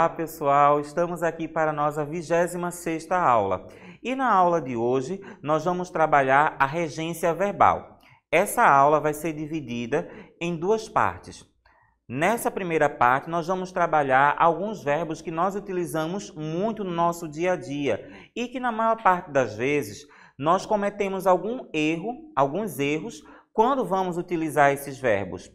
Olá, pessoal! Estamos aqui para a nossa 26 aula. E na aula de hoje, nós vamos trabalhar a regência verbal. Essa aula vai ser dividida em duas partes. Nessa primeira parte, nós vamos trabalhar alguns verbos que nós utilizamos muito no nosso dia a dia e que, na maior parte das vezes, nós cometemos algum erro, alguns erros, quando vamos utilizar esses verbos.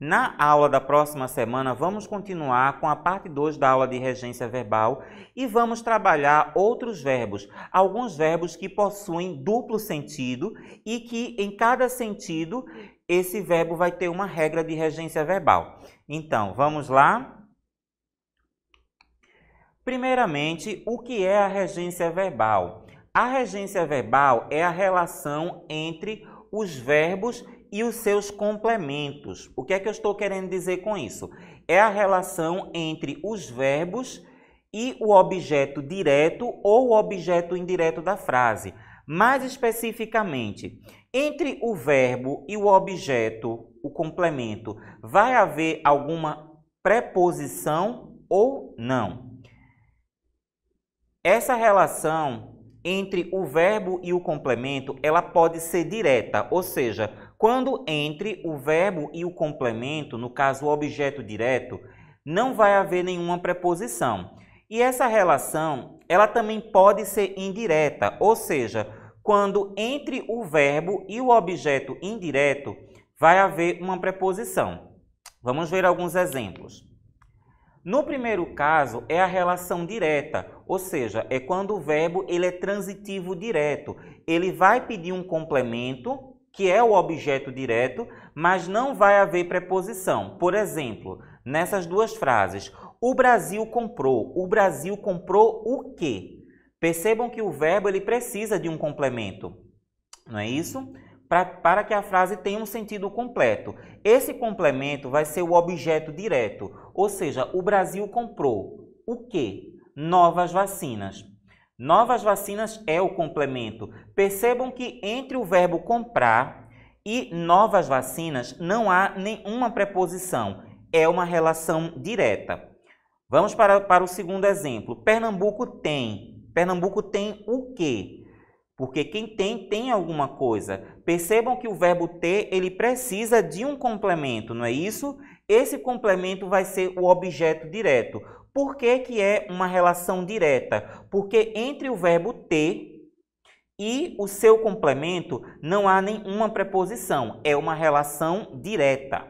Na aula da próxima semana, vamos continuar com a parte 2 da aula de regência verbal e vamos trabalhar outros verbos, alguns verbos que possuem duplo sentido e que em cada sentido esse verbo vai ter uma regra de regência verbal. Então, vamos lá? Primeiramente, o que é a regência verbal? A regência verbal é a relação entre os verbos e os seus complementos. O que é que eu estou querendo dizer com isso? É a relação entre os verbos e o objeto direto ou o objeto indireto da frase. Mais especificamente, entre o verbo e o objeto, o complemento, vai haver alguma preposição ou não? Essa relação entre o verbo e o complemento, ela pode ser direta, ou seja, quando entre o verbo e o complemento, no caso o objeto direto, não vai haver nenhuma preposição. E essa relação, ela também pode ser indireta, ou seja, quando entre o verbo e o objeto indireto vai haver uma preposição. Vamos ver alguns exemplos. No primeiro caso, é a relação direta, ou seja, é quando o verbo ele é transitivo direto. Ele vai pedir um complemento, que é o objeto direto, mas não vai haver preposição. Por exemplo, nessas duas frases, o Brasil comprou. O Brasil comprou o quê? Percebam que o verbo ele precisa de um complemento. Não é isso? pra, para que a frase tenha um sentido completo. Esse complemento vai ser o objeto direto, ou seja, o Brasil comprou o quê? Novas vacinas. Novas vacinas é o complemento. Percebam que entre o verbo comprar e novas vacinas não há nenhuma preposição, é uma relação direta. Vamos para, para o segundo exemplo. Pernambuco tem. Pernambuco tem o quê? Porque quem tem, tem alguma coisa. Percebam que o verbo ter, ele precisa de um complemento, não é isso? Esse complemento vai ser o objeto direto. Por que, que é uma relação direta? Porque entre o verbo ter e o seu complemento não há nenhuma preposição, é uma relação direta.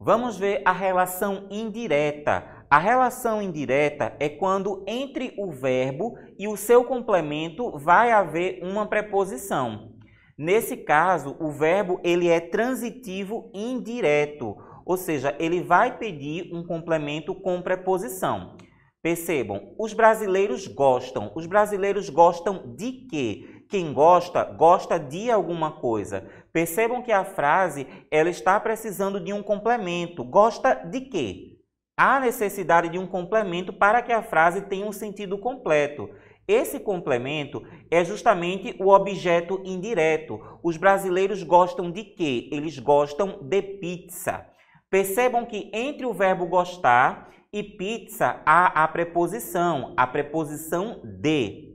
Vamos ver a relação indireta. A relação indireta é quando entre o verbo e o seu complemento vai haver uma preposição. Nesse caso, o verbo ele é transitivo indireto, ou seja, ele vai pedir um complemento com preposição. Percebam, os brasileiros gostam. Os brasileiros gostam de quê? Quem gosta, gosta de alguma coisa. Percebam que a frase ela está precisando de um complemento. Gosta de quê? há necessidade de um complemento para que a frase tenha um sentido completo. Esse complemento é justamente o objeto indireto. Os brasileiros gostam de quê? Eles gostam de pizza. Percebam que entre o verbo gostar e pizza há a preposição, a preposição de.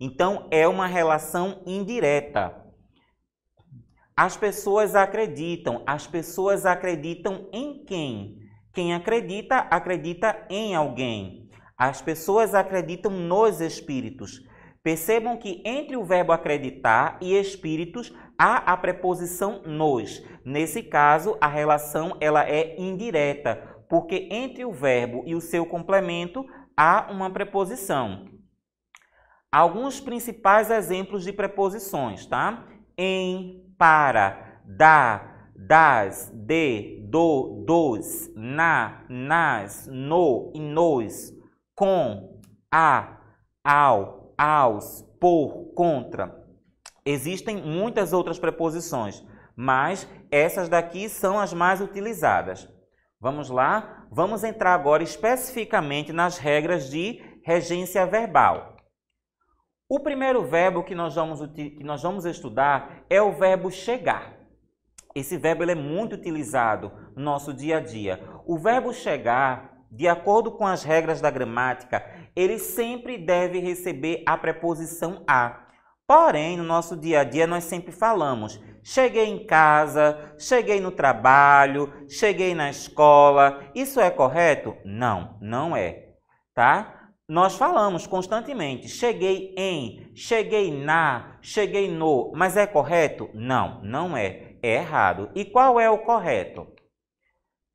Então é uma relação indireta. As pessoas acreditam, as pessoas acreditam em quem? Quem acredita, acredita em alguém. As pessoas acreditam nos espíritos. Percebam que entre o verbo acreditar e espíritos há a preposição nos. Nesse caso, a relação ela é indireta, porque entre o verbo e o seu complemento há uma preposição. Alguns principais exemplos de preposições, tá? Em, para, da, das, de, do, dos, na, nas, no e nos, com, a, ao, aos, por, contra. Existem muitas outras preposições, mas essas daqui são as mais utilizadas. Vamos lá? Vamos entrar agora especificamente nas regras de regência verbal. O primeiro verbo que nós vamos, que nós vamos estudar é o verbo chegar. Esse verbo ele é muito utilizado no nosso dia a dia. O verbo chegar, de acordo com as regras da gramática, ele sempre deve receber a preposição a. Porém, no nosso dia a dia, nós sempre falamos: cheguei em casa, cheguei no trabalho, cheguei na escola. Isso é correto? Não, não é. Tá? Nós falamos constantemente: cheguei em, cheguei na, cheguei no, mas é correto? Não, não é. É errado. E qual é o correto?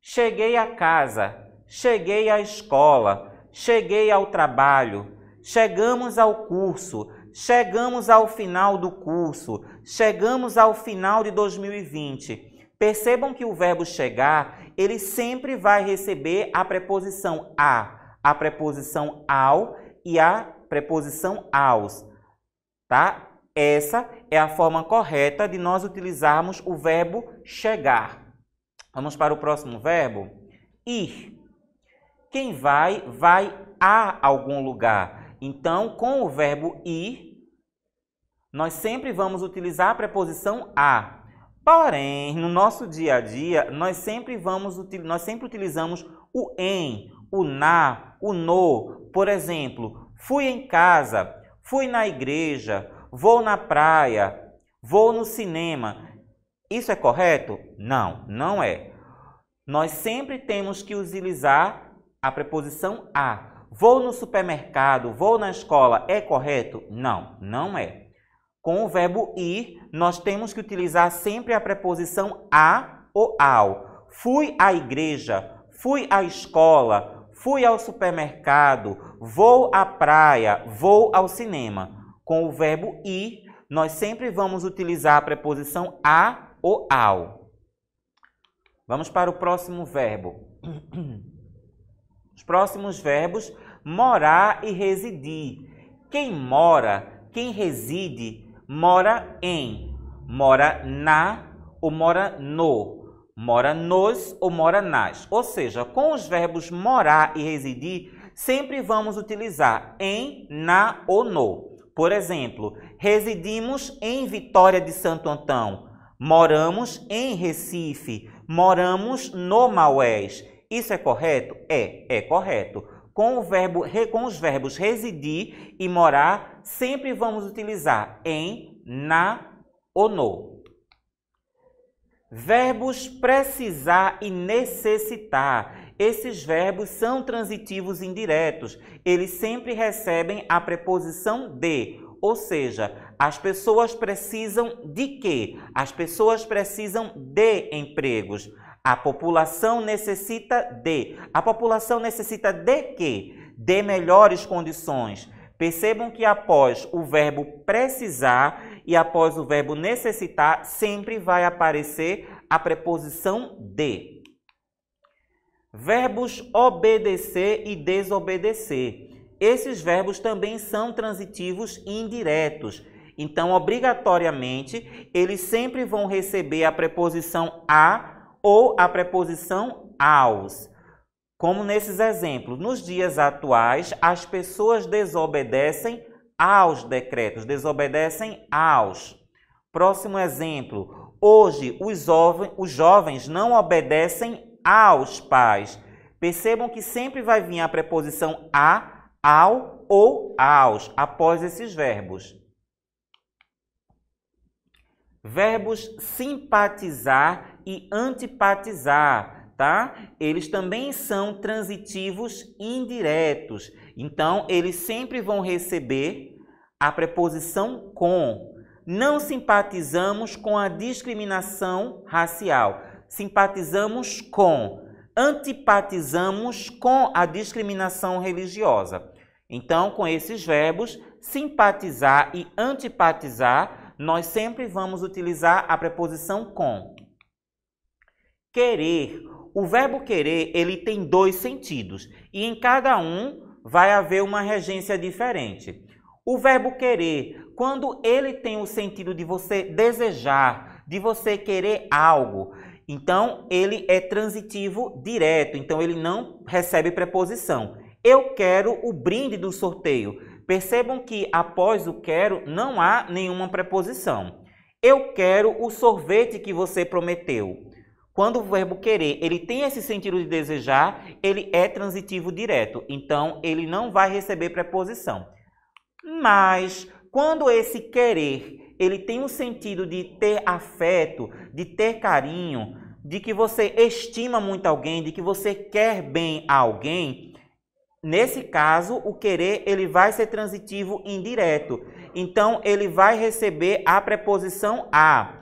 Cheguei à casa, cheguei à escola, cheguei ao trabalho, chegamos ao curso, chegamos ao final do curso, chegamos ao final de 2020. Percebam que o verbo chegar, ele sempre vai receber a preposição a a preposição ao e a preposição aos, tá? Essa é a forma correta de nós utilizarmos o verbo chegar. Vamos para o próximo verbo? Ir. Quem vai, vai a algum lugar. Então, com o verbo ir, nós sempre vamos utilizar a preposição a. Porém, no nosso dia a dia, nós sempre, vamos, nós sempre utilizamos o em, o na, o no, por exemplo, fui em casa, fui na igreja, vou na praia, vou no cinema. Isso é correto? Não, não é. Nós sempre temos que utilizar a preposição a. Vou no supermercado, vou na escola, é correto? Não, não é. Com o verbo ir, nós temos que utilizar sempre a preposição a ou ao. Fui à igreja, fui à escola, Fui ao supermercado, vou à praia, vou ao cinema. Com o verbo ir, nós sempre vamos utilizar a preposição a ou ao. Vamos para o próximo verbo. Os próximos verbos: morar e residir. Quem mora, quem reside, mora em, mora na ou mora no mora nos ou mora nas. Ou seja, com os verbos morar e residir, sempre vamos utilizar em, na ou no. Por exemplo, residimos em Vitória de Santo Antão, moramos em Recife, moramos no Maués. Isso é correto? É, é correto. Com, o verbo, com os verbos residir e morar, sempre vamos utilizar em, na ou no. Verbos precisar e necessitar. Esses verbos são transitivos indiretos. Eles sempre recebem a preposição de, ou seja, as pessoas precisam de quê? As pessoas precisam de empregos. A população necessita de. A população necessita de quê? De melhores condições. Percebam que após o verbo precisar, e após o verbo necessitar sempre vai aparecer a preposição de. Verbos obedecer e desobedecer. Esses verbos também são transitivos indiretos. Então, obrigatoriamente, eles sempre vão receber a preposição a ou a preposição aos. Como nesses exemplos, nos dias atuais, as pessoas desobedecem aos decretos, desobedecem aos. Próximo exemplo. Hoje, os, jovens, os jovens não obedecem aos pais. Percebam que sempre vai vir a preposição a, ao ou aos após esses verbos. Verbos simpatizar e antipatizar, tá? Eles também são transitivos indiretos. Então, eles sempre vão receber a preposição com. Não simpatizamos com a discriminação racial. Simpatizamos com. Antipatizamos com a discriminação religiosa. Então, com esses verbos, simpatizar e antipatizar, nós sempre vamos utilizar a preposição com. Querer. O verbo querer, ele tem dois sentidos e em cada um vai haver uma regência diferente. O verbo querer, quando ele tem o sentido de você desejar, de você querer algo, então ele é transitivo direto, então ele não recebe preposição. Eu quero o brinde do sorteio. Percebam que após o quero não há nenhuma preposição. Eu quero o sorvete que você prometeu. Quando o verbo querer, ele tem esse sentido de desejar, ele é transitivo direto, então ele não vai receber preposição. Mas quando esse querer, ele tem um sentido de ter afeto, de ter carinho, de que você estima muito alguém, de que você quer bem a alguém, nesse caso, o querer ele vai ser transitivo indireto. Então, ele vai receber a preposição a.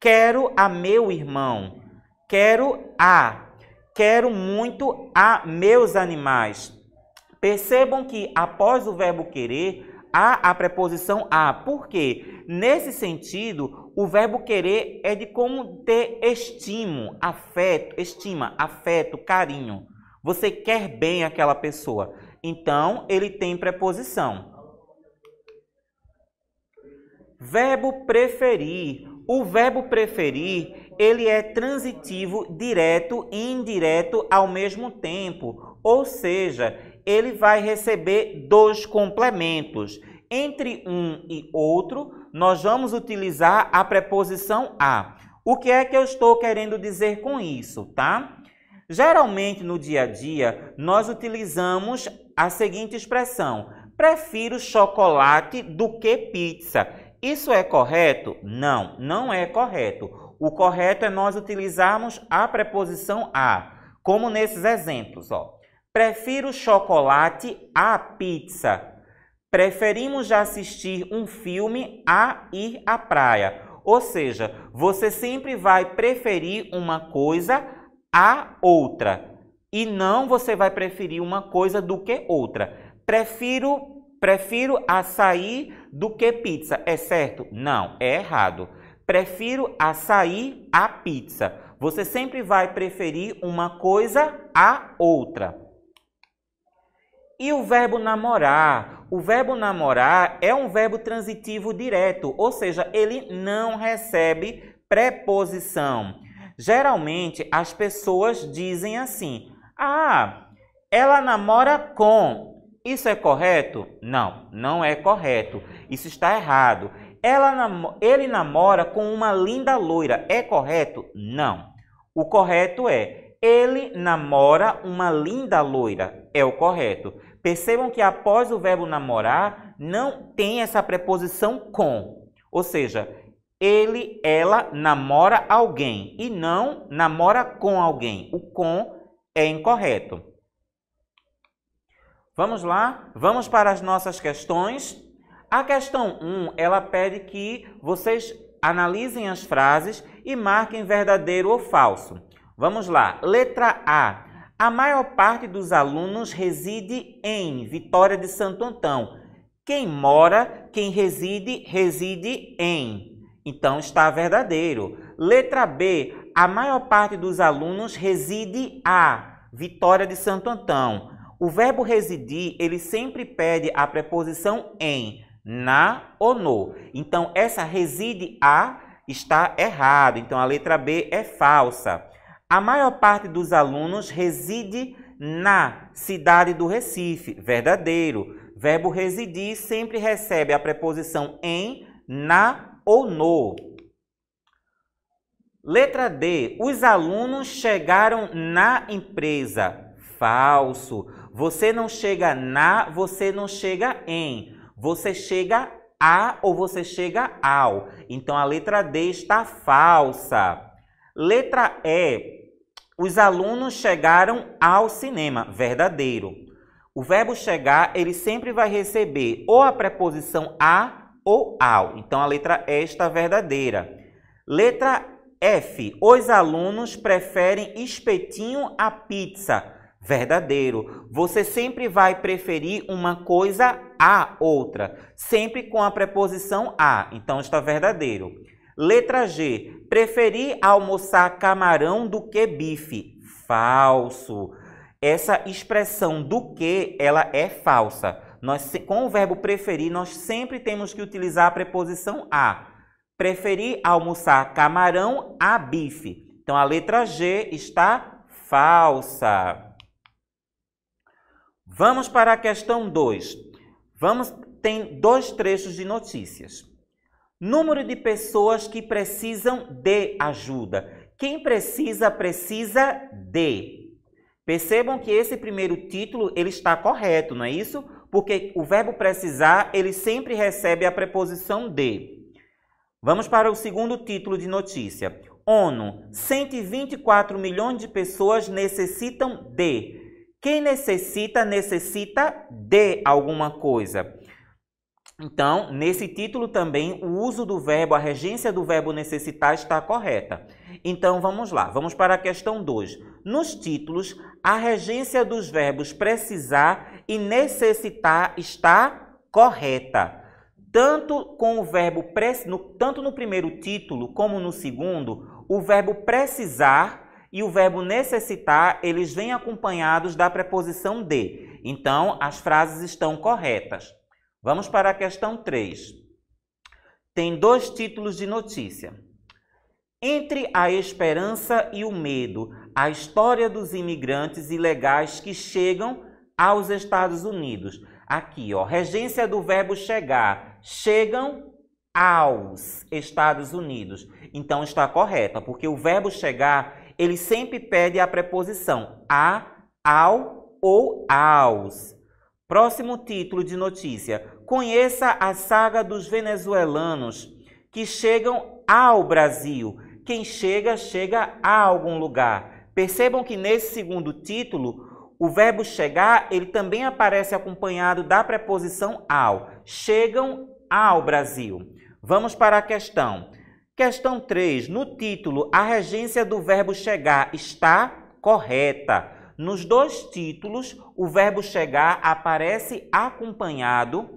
Quero a meu irmão. Quero a. Quero muito a meus animais. Percebam que após o verbo querer, há a preposição a. Por quê? Nesse sentido, o verbo querer é de como ter estimo, afeto, estima, afeto, carinho. Você quer bem aquela pessoa. Então, ele tem preposição. Verbo preferir. O verbo preferir, ele é transitivo direto e indireto ao mesmo tempo. Ou seja, ele vai receber dois complementos. Entre um e outro, nós vamos utilizar a preposição a. O que é que eu estou querendo dizer com isso, tá? Geralmente no dia a dia, nós utilizamos a seguinte expressão: prefiro chocolate do que pizza. Isso é correto? Não, não é correto. O correto é nós utilizarmos a preposição a, como nesses exemplos, ó. Prefiro chocolate à pizza. Preferimos assistir um filme a ir à praia. Ou seja, você sempre vai preferir uma coisa a outra. E não você vai preferir uma coisa do que outra. Prefiro, prefiro açaí do que pizza. É certo? Não, é errado. Prefiro açaí à pizza. Você sempre vai preferir uma coisa a outra. E o verbo namorar? O verbo namorar é um verbo transitivo direto, ou seja, ele não recebe preposição. Geralmente as pessoas dizem assim: "Ah, ela namora com". Isso é correto? Não, não é correto. Isso está errado. Ela nam ele namora com uma linda loira. É correto? Não. O correto é ele namora uma linda loira. É o correto. Percebam que após o verbo namorar, não tem essa preposição com. Ou seja, ele, ela namora alguém e não namora com alguém. O com é incorreto. Vamos lá? Vamos para as nossas questões. A questão 1, ela pede que vocês analisem as frases e marquem verdadeiro ou falso. Vamos lá. Letra A. A maior parte dos alunos reside em Vitória de Santo Antão. Quem mora, quem reside, reside em. Então está verdadeiro. Letra B. A maior parte dos alunos reside a Vitória de Santo Antão. O verbo residir, ele sempre pede a preposição em, na ou no. Então essa reside a está errado. Então a letra B é falsa. A maior parte dos alunos reside na cidade do Recife. Verdadeiro. Verbo residir sempre recebe a preposição em, na ou no. Letra D. Os alunos chegaram na empresa. Falso. Você não chega na, você não chega em. Você chega a ou você chega ao. Então a letra D está falsa. Letra E. Os alunos chegaram ao cinema, verdadeiro. O verbo chegar, ele sempre vai receber ou a preposição a ou ao. Então, a letra E está verdadeira. Letra F. Os alunos preferem espetinho à pizza. Verdadeiro. Você sempre vai preferir uma coisa a outra, sempre com a preposição a. Então, está verdadeiro. Letra G. Preferi almoçar camarão do que bife. Falso. Essa expressão do que, ela é falsa. Nós, com o verbo preferir, nós sempre temos que utilizar a preposição a. Preferi almoçar camarão a bife. Então, a letra G está falsa. Vamos para a questão 2. Vamos, tem dois trechos de notícias. Número de pessoas que precisam de ajuda. Quem precisa, precisa de. Percebam que esse primeiro título ele está correto, não é isso? Porque o verbo precisar, ele sempre recebe a preposição de. Vamos para o segundo título de notícia. ONU, 124 milhões de pessoas necessitam de. Quem necessita, necessita de alguma coisa. Então, nesse título também, o uso do verbo, a regência do verbo necessitar está correta. Então, vamos lá, vamos para a questão 2. Nos títulos, a regência dos verbos precisar e necessitar está correta. Tanto com o verbo no, tanto no primeiro título como no segundo, o verbo precisar e o verbo necessitar, eles vêm acompanhados da preposição de. Então, as frases estão corretas. Vamos para a questão 3. Tem dois títulos de notícia. Entre a esperança e o medo, a história dos imigrantes ilegais que chegam aos Estados Unidos. Aqui, ó, regência do verbo chegar. Chegam aos Estados Unidos. Então está correta, porque o verbo chegar, ele sempre pede a preposição a, ao ou aos. Próximo título de notícia: Conheça a saga dos venezuelanos que chegam ao Brasil. Quem chega, chega a algum lugar. Percebam que nesse segundo título, o verbo chegar, ele também aparece acompanhado da preposição ao. Chegam ao Brasil. Vamos para a questão. Questão 3. No título, a regência do verbo chegar está correta. Nos dois títulos, o verbo chegar aparece acompanhado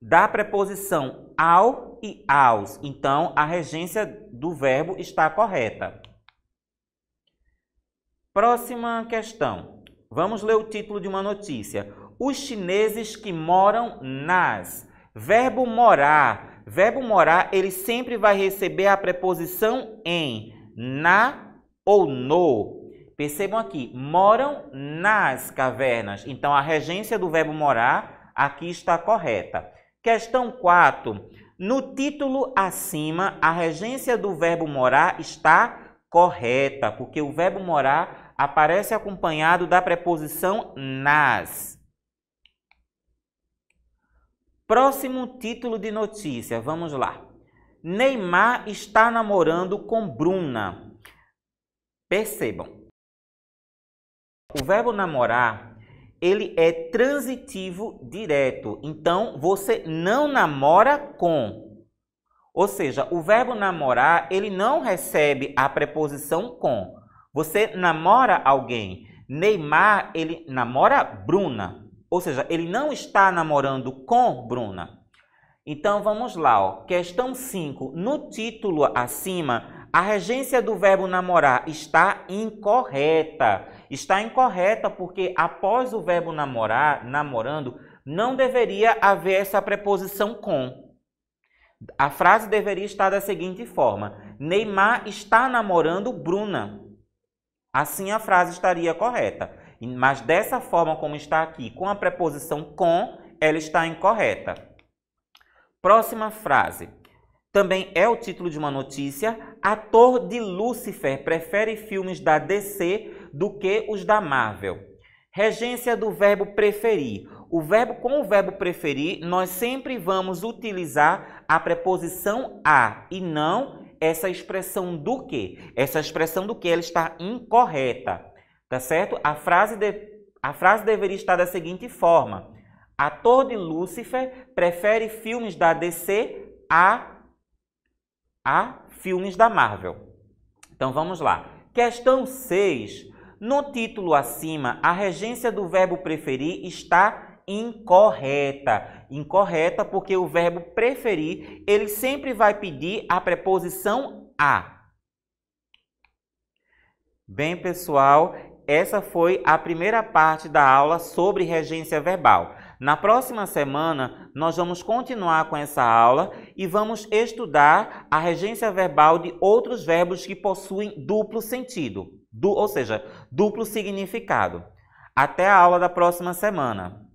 da preposição ao e aos. Então, a regência do verbo está correta. Próxima questão. Vamos ler o título de uma notícia. Os chineses que moram nas. Verbo morar. Verbo morar, ele sempre vai receber a preposição em, na ou no. Percebam aqui, moram nas cavernas. Então, a regência do verbo morar aqui está correta. Questão 4. No título acima, a regência do verbo morar está correta, porque o verbo morar aparece acompanhado da preposição nas. Próximo título de notícia, vamos lá. Neymar está namorando com Bruna. Percebam, o verbo namorar, ele é transitivo direto. Então, você não namora com. Ou seja, o verbo namorar, ele não recebe a preposição com. Você namora alguém. Neymar, ele namora Bruna. Ou seja, ele não está namorando com Bruna. Então vamos lá, ó. questão 5. No título acima, a regência do verbo namorar está incorreta está incorreta porque após o verbo namorar, namorando, não deveria haver essa preposição com. A frase deveria estar da seguinte forma: Neymar está namorando Bruna. Assim a frase estaria correta. Mas dessa forma como está aqui, com a preposição com, ela está incorreta. Próxima frase. Também é o título de uma notícia. Ator de Lucifer prefere filmes da DC do que os da Marvel. Regência do verbo preferir. O verbo com o verbo preferir, nós sempre vamos utilizar a preposição a e não essa expressão do que. Essa expressão do que ela está incorreta. Tá certo? A frase, de, a frase deveria estar da seguinte forma: Ator de Lúcifer prefere filmes da DC a, a filmes da Marvel. Então vamos lá. Questão 6 no título acima, a regência do verbo preferir está incorreta. Incorreta porque o verbo preferir, ele sempre vai pedir a preposição a. Bem, pessoal, essa foi a primeira parte da aula sobre regência verbal. Na próxima semana, nós vamos continuar com essa aula e vamos estudar a regência verbal de outros verbos que possuem duplo sentido. Du, ou seja, duplo significado. Até a aula da próxima semana.